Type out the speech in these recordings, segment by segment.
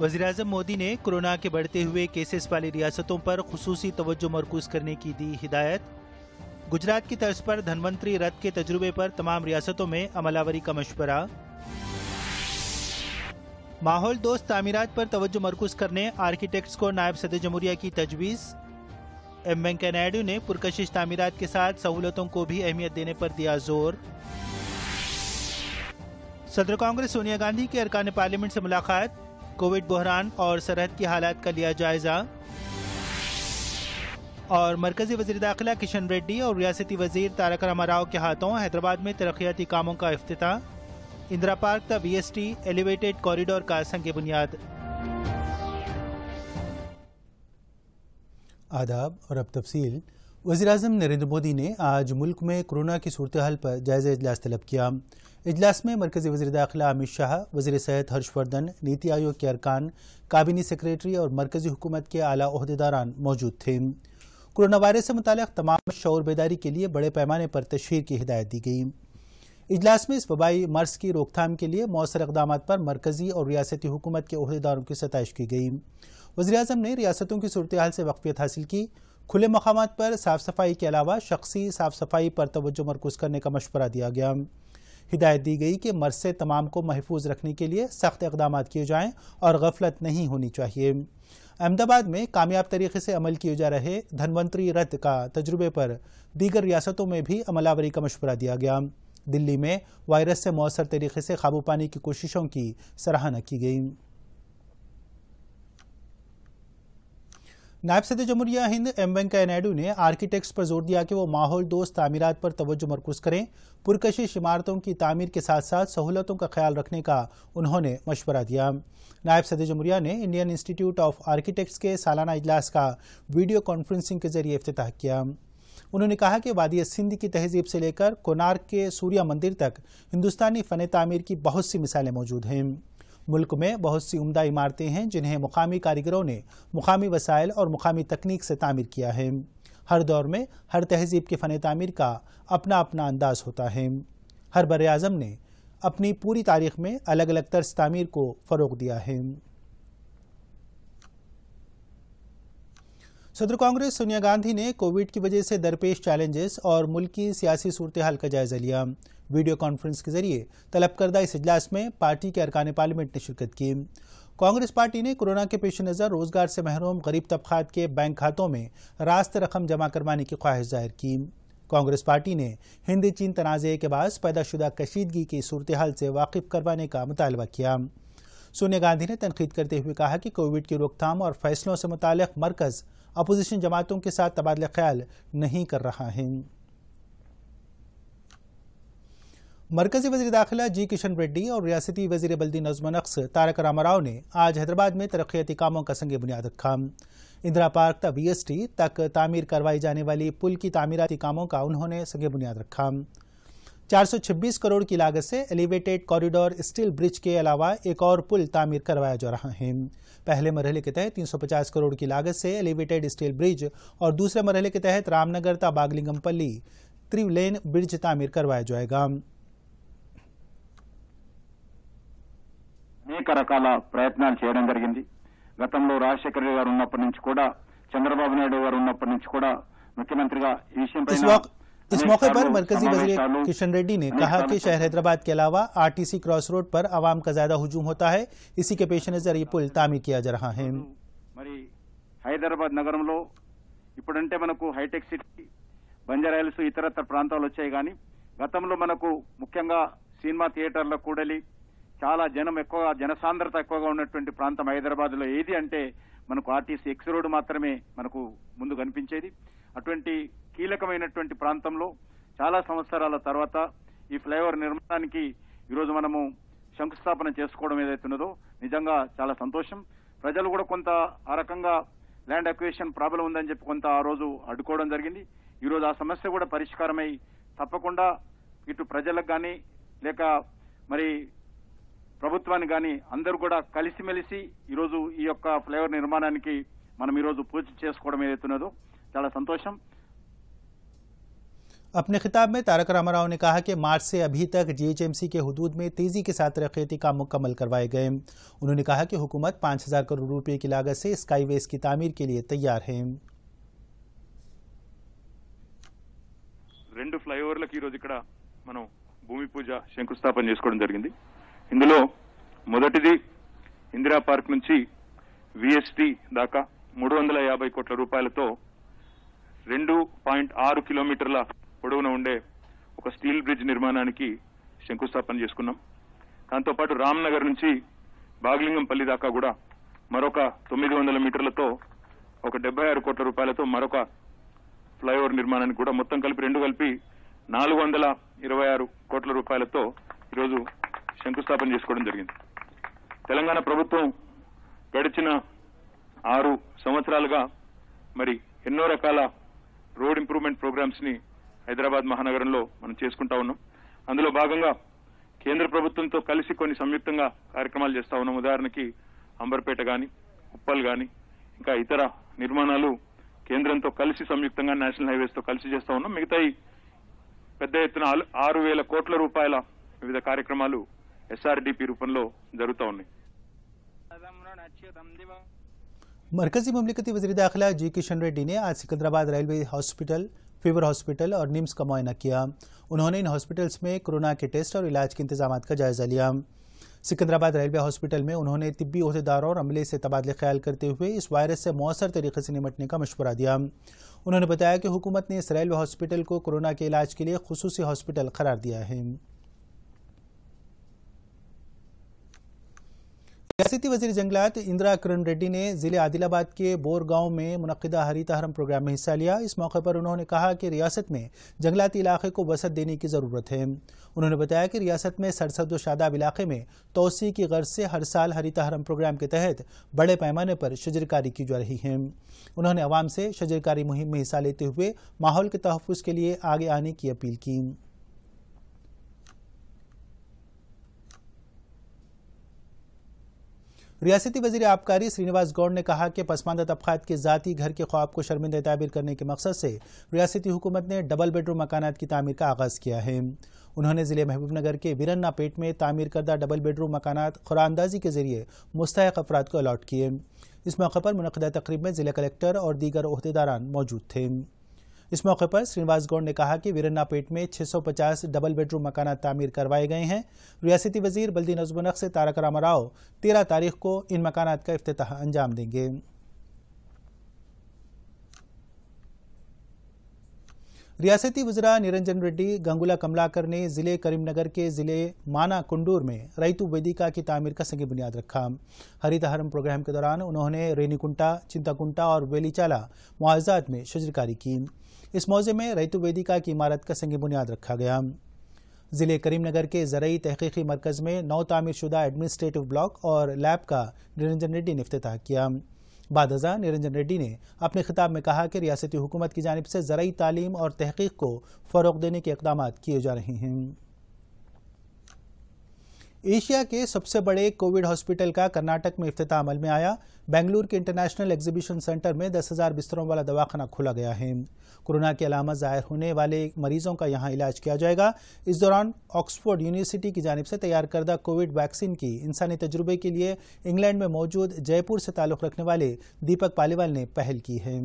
वजी अजम मोदी ने कोरोना के बढ़ते हुए केसेस वाली रियासतों पर खसूसी तवज्जो मरकूज करने की दी हिदायत गुजरात की तर्ज पर धनवंतरी रथ के तजुर्बे पर तमाम रियासतों में अमलावरी का मशवरा माहौल दोस्त तामीरत पर तवज्जो मरकूज करने आर्किटेक्ट्स को नायब सदर जमहूरिया की तजवीज़ एम वेंकैया नायडू ने पुरकशिश तामीरत के साथ सहूलतों को भी अहमियत देने पर दिया जोर सदर कांग्रेस सोनिया गांधी के अरकान पार्लियामेंट से मुलाकात कोविड बहरान और सरहद की हालात का लिया जायजा और मरकजी वजी दाखिला किशन रेड्डी और रियासती वजीर तारक राव के हाथों हैदराबाद में तरक्याती कामों का अफ्त इंदिरा पार्क का B S T elevated corridor का संग बुनियाद आदाब और अब तफसील वजी अजम नरेंद्र मोदी ने आज मुल्क में कोरोना की सूरत हाल पर जायज़ा इजलास तलब किया इजलास में मरकजी वजी दाखिला अमित शाह वजी सेहत हर्षवर्धन नीति आयोग के अरकान काबिनी सेक्रेटरी और मरकजी हुकूमत के आला अहदेदारान मौजूद थे कोरोना वायरस से मुतल तमाम शोर बेदारी के लिए बड़े पैमाने पर तशहर की हिदायत दी गई इजलास में इस वबाई मर्ज की रोकथाम के लिए मौसर इकदाम पर मरकजी और रियासती हुकूमत के अहदेदारों की सतश की गई वजी अजम ने रियासतों की सूरत हाल से वक्फियत हासिल की खुले मकाम पर साफ सफाई के अलावा शख्सी साफ सफाई पर तोज्जो मरकूज करने का मशवरा दिया गया हिदायत दी गई कि मरसे तमाम को महफूज रखने के लिए सख्त इकदाम किए जाएँ और गफलत नहीं होनी चाहिए अहमदाबाद में कामयाब तरीके से अमल किए जा रहे धनवंतरी रथ का तजुर्बे पर दीगर रियासतों में भी अमलावरी का मशवरा दिया गया दिल्ली में वायरस से मौसर तरीके से काबू पाने की कोशिशों की सराहना की गई नायब सदर जमहूरिया हिंद एम वेंकैया नायडू ने आर्किटेक्ट्स पर जोर दिया कि वो माहौल दोस्त तामीरत पर तवज्जो मरकूज करें पुरकशिश इमारतों की तामीर के साथ साथ सहूलतों का ख्याल रखने का उन्होंने मशवरा दिया नायब सदर जमहूरिया ने इंडियन इंस्टीट्यूट ऑफ आर्किटेक्ट्स के सालाना इजलास का वीडियो कॉन्फ्रेंसिंग के जरिए अफ्ताह किया उन्होंने कहा कि वादी सिंध की तहजीब से लेकर कोनार्क के सूर्या मंदिर तक हिंदुस्तानी फ़न तामीर की बहुत सी मिसालें मौजूद हैं मुल्क में बहुत सी उम्दा इमारतें हैं जिन्हें मुकामी कारीगरों ने मुकामी वसाइल और मुकामी तकनीक से तामीर किया है हर दौर में हर तहजीब के फ़न तामीर का अपना अपना अंदाज होता है हर बर अज़म ने अपनी पूरी तारीख में अलग अलग तर्ज तामीर को फ़रोग दिया है सदर कांग्रेस सोनिया गांधी ने कोविड की वजह से दरपेश चैलेंजेस और मुल्की सियासी सूरत हाल का जायजा लिया वीडियो कॉन्फ्रेंस के जरिए तलब करदा इस अजलास में पार्टी के अरकान पार्लियामेंट ने शिरकत की कांग्रेस पार्टी ने कोरोना के पेश नज़र रोजगार से महरूम गरीब तबकात के बैंक खातों में रास्त रकम जमा करवाने की ख्वाहिश जाहिर की कांग्रेस पार्टी ने हिंदी चीन तनाज़े के बाद पैदाशुदा कशीदगी की सूरत हाल से वाकिफ करवाने का मुतालबा किया सोनिया गांधी ने तनकीद करते हुए कहा कि कोविड की रोकथाम और फैसलों से मुतल मरकज़ अपोजिशन जमातों के साथ तबादला ख्याल नहीं कर रहा है मरकजी वजी दाखिला जी किशन रेड्डी और रियासती वजीर बल्दी नजमन अक्स तारक रामा राव ने आज हैदराबाद में तरक्याती कामों का संग बुनियाद रखा इंदिरा पार्क तक वी एस टी तक तामीर करवाई जाने वाली पुल की तामीराती कामों का उन्होंने संग बुनियाद रखा 426 करोड़ की लागत से एलिवेटेड कॉरिडोर स्टील ब्रिज के अलावा एक और पुल तामीर करवाया जा रहा है पहले मरहले के तहत 350 करोड़ की लागत से एलिवेटेड स्टील ब्रिज और दूसरे मरहले के तहत रामनगर ता बागलिंगमपल्ली त्रिवलेन ब्रिज तामीर करवाया जाएगा మేకరకలా ప్రయత్నాలు జరగడం జరిగింది గతంలో రాశేఖర్ రెడ్డి గారు ఉన్నప్పటి నుంచి కూడా చంద్రబాబు నాయుడు గారు ఉన్నప్పటి నుంచి కూడా ముఖ్యమంత్రిగా ఈ విషయంపై స్మోక్ స్మోక్ పై కేంద్ర وزیر కిషన్ రెడ్డి నే కహా కి షహర్ హైదరాబాద్ కే అలవా ఆర్టిసి క్రాస్ రోడ్ పర్ అవాం క జాయదా హుజుమ్ హోతా హై ఇసి కే పేషనే జరియ పల్ తామీ కియా జరా హే మరి హైదరాబాద్ నగరములో ఇపుడంటే మనకు హైటెక్ సిటీ బంజారా హిల్స్ ఇతరు ప్రాంతాలు వచ్చాయి గాని గతంలో మనకు ముఖ్యంగా సినిమా థియేటర్లు కూడలి చాలా జనం ఎక్కువగా జనసాంద్రత ఎక్కువగా ఉన్నటువంటి ప్రాంతం హైదరాబాద్ లో ఏది అంటే మనకు ఆర్టీసీ ఎక్స్ రోడ్ మాత్రమే మనకు ముందు కనిపించేది అటువంటి కీలకమైనటువంటి ప్రాంతంలో చాలా సంవత్సరాల తర్వాత ఈ ఫ్లైఓవర్ నిర్మాణానికి ఈరోజు మనము శంకుస్థాపన చేసుకోవడం ఏదైతున్నదో నిజంగా చాలా సంతోషం ప్రజలు కూడా కొంత ఆ రకంగా ల్యాండ్ అక్వేషన్ ప్రాబ్లం ఉందని చెప్పి కొంత ఆ రోజు అడ్డుకోవడం జరిగింది ఈ రోజు ఆ సమస్య కూడా పరిష్కారమై తప్పకుండా ఇటు ప్రజలకు కానీ లేక మరి ప్రభుత్వాన్ని अंदर कल కూడా निर्माणा की मनोज पूर्ति ఫ్లైఓవర్ चला మనం अपने खिताब में तारक रामाराव ने कहा कि मार्च से अभी तक जीएचएमसी के हदूद में तेज़ी के साथ तरक्ती काम मुकम्मल करवाए गए उन्होंने कहा कि हुकूमत पांच हज़ार करोड़ रुपए की लागत से स्काईवेज की तमीर के लिए तैयार है రెండు ఫ్లైఓవర్లకు ఈరోజు ఇక్కడ మనం భూమి ఇందులో మొదటిది ఇందిరా పార్క్ నుంచి విఎస్టీ దాకా మూడు వందల యాభై కోట్ల రూపాయలతో రెండు పాయింట్ ఆరు కిలోమీటర్ల పొడవున ఉండే ఒక స్టీల్ బ్రిడ్జ్ నిర్మాణానికి శంకుస్థాపన చేసుకున్నాం దాంతోపాటు రామ్నగర్ నుంచి బాగ్లింగంపల్లి దాకా కూడా మరొక తొమ్మిది వందల మీటర్లతో ఒక డెబ్బై ఆరు కోట్ల రూపాయలతో మరొక ఫ్లైఓవర్ నిర్మాణానికి కూడా మొత్తం కలిపి రెండు కలిపి నాలుగు వందల ఇరవై ఆరు కోట్ల రూపాయలతో ఈరోజు శంకుస్థాపన చేసుకోవడం జరిగింది తెలంగాణ ప్రభుత్వం గడిచిన ఆరు సంవత్సరాలుగా మరి ఎన్నో రకాల రోడ్ ఇంప్రూవ్మెంట్ ప్రోగ్రామ్స్ ని హైదరాబాద్ మహానగరంలో మనం చేసుకుంటా ఉన్నాం అందులో భాగంగా కేంద్ర ప్రభుత్వంతో కలిసి కొన్ని సంయుక్తంగా కార్యక్రమాలు చేస్తా ఉన్నాం ఉదాహరణకి అంబర్పేట గాని ఉప్పల్ గాని ఇంకా ఇతర నిర్మాణాలు కేంద్రంతో కలిసి సంయుక్తంగా నేషనల్ హైవేస్ తో కలిసి చేస్తా ఉన్నాం మిగతాయి పెద్ద ఎత్తున ఆరు వేల కోట్ల రూపాయల వివిధ కార్యక్రమాలు मरकजी ममलिकती वजी दाखिला जी किशन रेड्डी ने आज Secunderabad railway hospital fever hospital और निम्स का मुआयना किया उन्होंने इन हॉस्पिटल्स में कोरोना के टेस्ट और इलाज के इंतजाम का जायजा लिया सिकंदराबाद रेलवे हॉस्पिटल में उन्होंने तिब्बी अहदेदारों और अमले से तबादले ख्याल करते हुए इस वायरस से मौसर तरीके से निमटने का मशवरा दिया उन्होंने बताया कि हुकूमत ने इस रेलवे हॉस्पिटल को कोरोना के इलाज के लिए खसूसी हॉस्पिटल करार दिया है रियाती वज़ी जंगलात इंदिरा किरण रेड्डी ने जिले आदिलाबाद के बोर गांव में मुनदा हरी हरम प्रोग्राम में हिस्सा लिया इस मौके पर उन्होंने कहा कि रियासत में जंगलाती इलाके को वसत देने की ज़रूरत है उन्होंने बताया कि रियासत में सरसद शादाब इलाके में तोसी की गर्ज से हर साल हरी हरम प्रोग्राम के तहत बड़े पैमाने पर शजरकारी की जा रही है उन्होंने आवाम से शजरकारी मुहिम में हिस्सा लेते हुए माहौल के तहफ़ के लिए आगे आने की अपील की रियासती वजीर आबकारी श्रीनिवास गौड़ ने कहा कि पसमानदा तबकात के ज़ाती घर के ख्वाब को शर्मिंदा ताबीर करने के मकसद से रियासती हुकूमत ने डबल बेडरूम मकानात की तमीर का आगाज़ किया है उन्होंने ज़िले महबूबनगर के वीरन्ना पेट में तामीर करदा डबल बेडरूम मकानात खुरानंदाजी के जरिए मुस्तक अफराद को अलाट किए इस मौके पर मुनदा तकरीब में ज़िला कलेक्टर और दीगर अहदेदारान मौजूद थे इस मौके पर श्रीनिवास गौड़ ने कहा कि वीरन्नापेट में 650 डबल बेडरूम मकान तामीर करवाए गए हैं रियासती वजीर बल्दी नजबनक से तारक राम राव तेरह तारीख को इन मकान का अफ्ताह अंजाम देंगे रियासती वजरा निरंजन रेड्डी गंगुला कमलाकर ने जिले करीमनगर के जिले माना कुंडूर में रईतु वेदिका की तामीर का संगी बुनियाद रखा हरितहरम प्रोग्राम के दौरान उन्होंने रेनीकुंटा चिंताकुंटा और वेलीचाला मुआवजात में शजरकारी की इस मौजे में रैतु वेदिका की इमारत का संग बुनियाद रखा गया ज़िले करीमनगर के ज़रूरी तहकी मरकज़ में नौ तामीर शुदा एडमिनिस्ट्रेटिव ब्लॉक और लैब का निरंजन रेड्डी ने अफ्ताह किया बाद हज़ा निरंजन रेड्डी ने अपने खिताब में कहा कि रियासती हुकूमत की जानब से ज़रूरी तालीम और तहकीक को फ़रोग देने के इकदाम किए जा रहे हैं एशिया के सबसे बड़े कोविड हॉस्पिटल का कर्नाटक में इफ्तः अमल में आया बेंगलुरु के इंटरनेशनल एग्जीबिशन सेंटर में दस हज़ार बिस्तरों वाला दवाखाना खोला गया है कोरोना के अलामत ज़ाहिर होने वाले मरीजों का यहाँ इलाज किया जाएगा इस दौरान ऑक्सफोर्ड यूनिवर्सिटी की जानब से तैयार करदा कोविड वैक्सीन की इंसानी तजुर्बे के लिए इंग्लैंड में मौजूद जयपुर से ताल्लुक़ रखने वाले दीपक पालीवाल ने पहल की है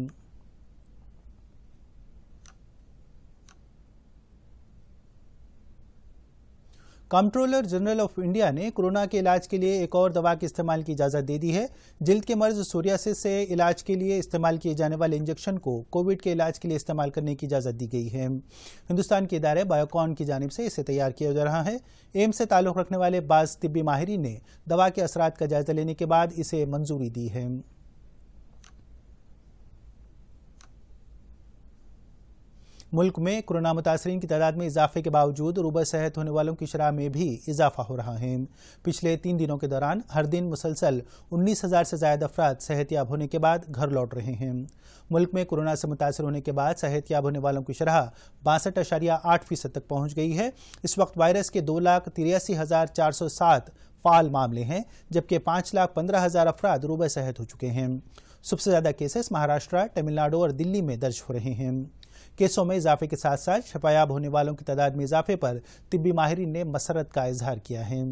कंट्रोलर जनरल ऑफ इंडिया ने कोरोना के इलाज के लिए एक और दवा के इस्तेमाल की इजाजत दे दी है जिल्द के मर्ज सोरियासिस से इलाज के लिए इस्तेमाल किए जाने वाले इंजेक्शन को कोविड के इलाज के लिए इस्तेमाल करने की इजाजत दी गई है हिंदुस्तान के इदारे बायोकॉन की जानब से इसे तैयार किया जा रहा है एम्स से ताल्लुक़ रखने वाले बाज तिब्बी माहरी ने दवा के असरात का जायजा लेने के बाद इसे मंजूरी दी है मुल्क में कोरोना मुतासरी की तादाद में इजाफे के बावजूद रूबर सेहत होने वालों की शराह में भी इजाफा हो रहा है पिछले तीन दिनों के दौरान हर दिन मुसलसल उन्नीस हज़ार से ज्यादा अफराद सेहतियाब होने के बाद घर लौट रहे हैं मुल्क में कोरोना से मुतासर होने के बाद सेहतियाब होने वालों की शराह बासठ अशारिया आठ फीसद तक पहुँच गई है इस वक्त वायरस के दो लाख तिरासी हज़ार चार सौ सात फाल मामले हैं जबकि पाँच लाख पंद्रह हज़ार अफराद रूबर सेहत हो चुके हैं सबसे ज़्यादा केसेस महाराष्ट्र तमिलनाडु और दिल्ली में दर्ज हो रहे हैं केसों में इजाफे के साथ साथ छपायाब होने वालों की तादाद में इजाफे पर तिब्बी माहरीन ने मसरत का इजहार किया है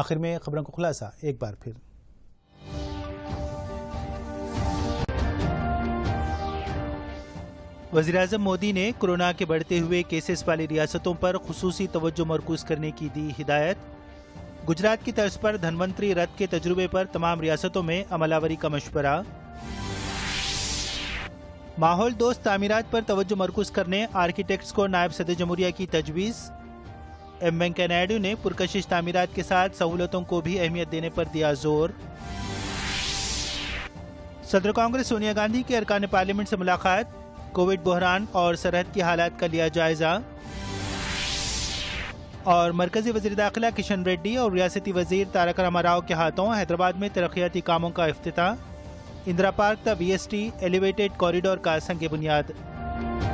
आखिर में खबरों का खुलासा एक बार फिर वजी अजम मोदी ने कोरोना के बढ़ते हुए केसेस वाली रियासतों पर खसूसी तवज्जो मरकूज करने की दी हिदायत गुजरात की तर्ज पर धनवंतरी रथ के तजुर्बे पर तमाम रियासतों में अमलावरी का मशवरा माहौल दोस्त तामीरात पर तवज्जो मरकूज करने आर्किटेक्ट्स को नायब सदर जमहूरिया की तजवीज़ एम वेंकैया नायडू ने पुरकशिश तामीरात के साथ सहूलतों को भी अहमियत देने पर दिया जोर सदर कांग्रेस सोनिया गांधी के अरकान पार्लियामेंट से मुलाकात कोविड बहरान और सरहद की हालात का लिया जायजा और मरकजी वजी दाखिला किशन रेड्डी और रियासती वजीर तारक रामा राव के हाथों हैदराबाद में तरक्याती कामों का अफ्ताह इंदिरा पार्क का B S T elevated corridor का संग बुनियाद